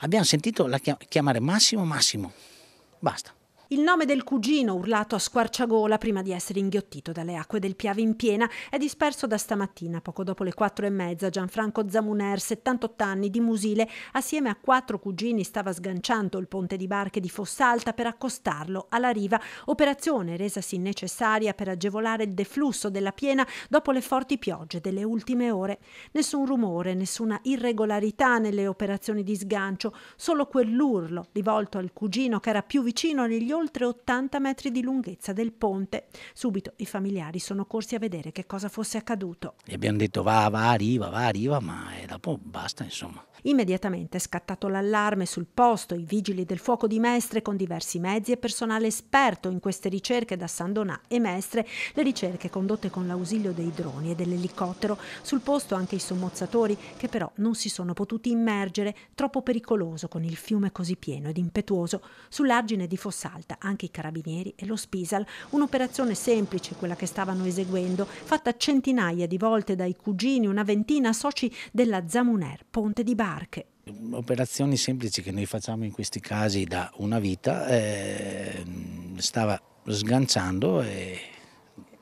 abbiamo sentito la chiamare Massimo Massimo. Basta. Il nome del cugino, urlato a squarciagola prima di essere inghiottito dalle acque del Piave in piena, è disperso da stamattina. Poco dopo le quattro e mezza, Gianfranco Zamuner, 78 anni, di Musile, assieme a quattro cugini stava sganciando il ponte di barche di Fossalta per accostarlo alla riva, operazione resasi necessaria per agevolare il deflusso della piena dopo le forti piogge delle ultime ore. Nessun rumore, nessuna irregolarità nelle operazioni di sgancio, solo quell'urlo rivolto al cugino che era più vicino agli oltre 80 metri di lunghezza del ponte. Subito i familiari sono corsi a vedere che cosa fosse accaduto. Gli abbiamo detto va, va, arriva, va, arriva, ma eh, dopo basta, insomma. Immediatamente è scattato l'allarme sul posto, i vigili del fuoco di Mestre con diversi mezzi e personale esperto in queste ricerche da San Donà e Mestre, le ricerche condotte con l'ausilio dei droni e dell'elicottero, sul posto anche i sommozzatori che però non si sono potuti immergere, troppo pericoloso con il fiume così pieno ed impetuoso, sull'argine di Fossalto allerta anche i carabinieri e lo Spisal, un'operazione semplice quella che stavano eseguendo, fatta centinaia di volte dai cugini, una ventina soci della Zamuner, Ponte di Barche operazioni semplici che noi facciamo in questi casi da una vita eh, stava sganciando e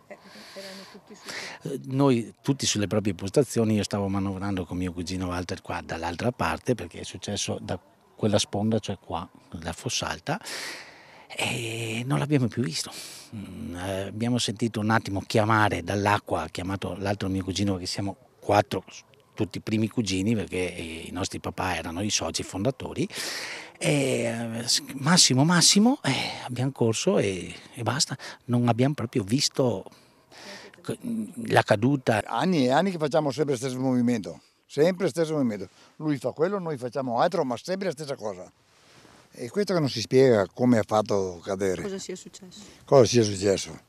eh, noi tutti sulle proprie postazioni, io stavo manovrando con mio cugino Walter qua dall'altra parte perché è successo da quella sponda, cioè qua, da Fossalta, e non l'abbiamo più visto. Mm, eh, abbiamo sentito un attimo chiamare dall'acqua, ha chiamato l'altro mio cugino che siamo quattro, tutti i primi cugini perché i nostri papà erano i soci fondatori. E eh, massimo, massimo, eh, abbiamo corso e, e basta, non abbiamo proprio visto la caduta. Anni e anni che facciamo sempre lo stesso movimento, sempre lo stesso movimento. Lui fa quello, noi facciamo altro, ma sempre la stessa cosa. E questo che non si spiega come ha fatto cadere. Cosa sia successo? Cosa sia successo?